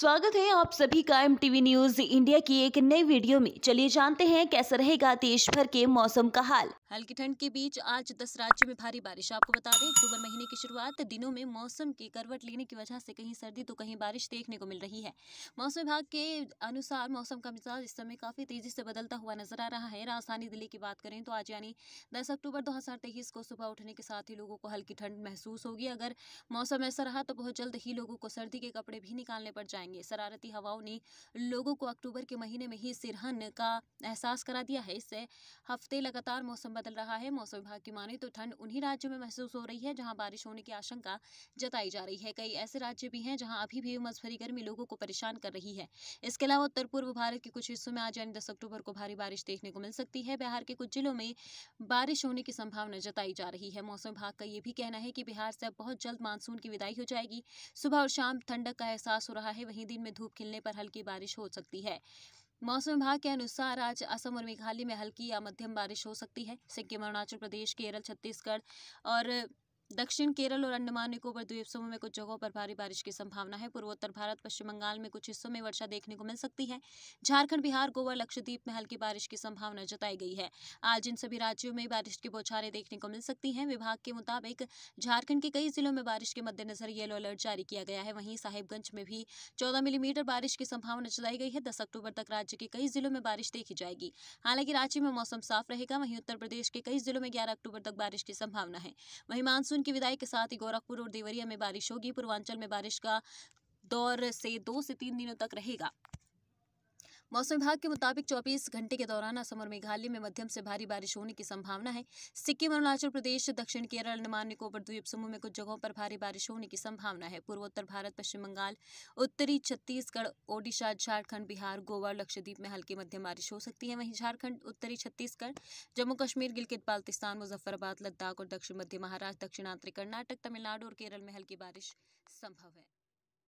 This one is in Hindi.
स्वागत है आप सभी का एम टीवी न्यूज इंडिया की एक नई वीडियो में चलिए जानते हैं कैसा रहेगा देश भर के मौसम का हाल हल्की ठंड के बीच आज दस राज्यों में भारी बारिश आपको बता दें अक्टूबर महीने की शुरुआत दिनों में मौसम की करवट लेने की वजह से कहीं सर्दी तो कहीं बारिश देखने को मिल रही है मौसम विभाग के अनुसार मौसम का मिजाज इस समय काफी तेजी से बदलता हुआ नजर आ रहा है राजधानी दिल्ली की बात करें तो आज यानी दस अक्टूबर दो को सुबह उठने के साथ ही लोगों को हल्की ठंड महसूस होगी अगर मौसम ऐसा रहा तो बहुत जल्द ही लोगों को सर्दी के कपड़े भी निकालने पड़ जाएंगे शरारती हवाओं ने लोगों को अक्टूबर के महीने में ही सिरहन का एहसास करा दिया है इससे हफ्ते लगातार मौसम बदल रहा है मौसम विभाग की माने तो ठंड उन्हीं राज्यों में महसूस हो रही है जहां बारिश होने की आशंका जताई जा रही है कई ऐसे राज्य भी हैं जहां अभी भी उमस भरी गर्मी लोगों को परेशान कर रही है इसके अलावा उत्तर पूर्व भारत के कुछ हिस्सों में आज यानी दस अक्टूबर को भारी बारिश देखने को मिल सकती है बिहार के कुछ जिलों में बारिश होने की संभावना जताई जा रही है मौसम विभाग का ये भी कहना है कि बिहार से अब बहुत जल्द मानसून की विदाई हो जाएगी सुबह और शाम ठंडक का एहसास हो रहा है वहीं दिन में धूप खिलने पर हल्की बारिश हो सकती है मौसम विभाग के अनुसार आज असम और मेघालय में हल्की या मध्यम बारिश हो सकती है सिक्किम अरुणाचल प्रदेश केरल छत्तीसगढ़ और दक्षिण केरल और अंडमान निकोबर द्वीप समूह में कुछ जगहों पर भारी बारिश की संभावना है पूर्वोत्तर भारत पश्चिम बंगाल में कुछ हिस्सों में वर्षा देखने को मिल सकती है झारखंड बिहार गोवा लक्षद्वीप में हल्की बारिश की संभावना जताई गई है आज इन सभी राज्यों में बारिश की बौछारें देखने को मिल सकती है विभाग के मुताबिक झारखंड के कई जिलों में बारिश के मद्देनजर येलो अलर्ट जारी किया गया है वहीं साहिबगंज में भी चौदह मिलीमीटर बारिश की संभावना जताई गई है दस अक्टूबर तक राज्य के कई जिलों में बारिश देखी जाएगी हालांकि रांची में मौसम साफ रहेगा वहीं उत्तर प्रदेश के कई जिलों में ग्यारह अक्टूबर तक बारिश की संभावना है वहीं मानसून की विदाई के साथ ही गोरखपुर और देवरिया में बारिश होगी पूर्वांचल में बारिश का दौर से दो से तीन दिनों तक रहेगा मौसम विभाग के मुताबिक चौबीस घंटे के दौरान असम और मेघालय में मध्यम से भारी बारिश होने की संभावना है सिक्किम अरुणाचल प्रदेश दक्षिण केरल अंडमान निकोबर द्वीप समूह में कुछ जगहों पर भारी बारिश होने की संभावना है पूर्वोत्तर भारत पश्चिम बंगाल उत्तरी छत्तीसगढ़ ओडिशा झारखंड बिहार गोवा और लक्षद्वीप में हल्की मध्यम बारिश हो सकती है वहीं झारखंड उत्तरी छत्तीसगढ़ जम्मू कश्मीर गिलगित बाल्तिस्तान मुजफ्फराबाद लद्दाख और दक्षिण मध्य महाराष्ट्र दक्षिणांतरी कर्नाटक तमिलनाडु और केरल में हल्की बारिश संभव है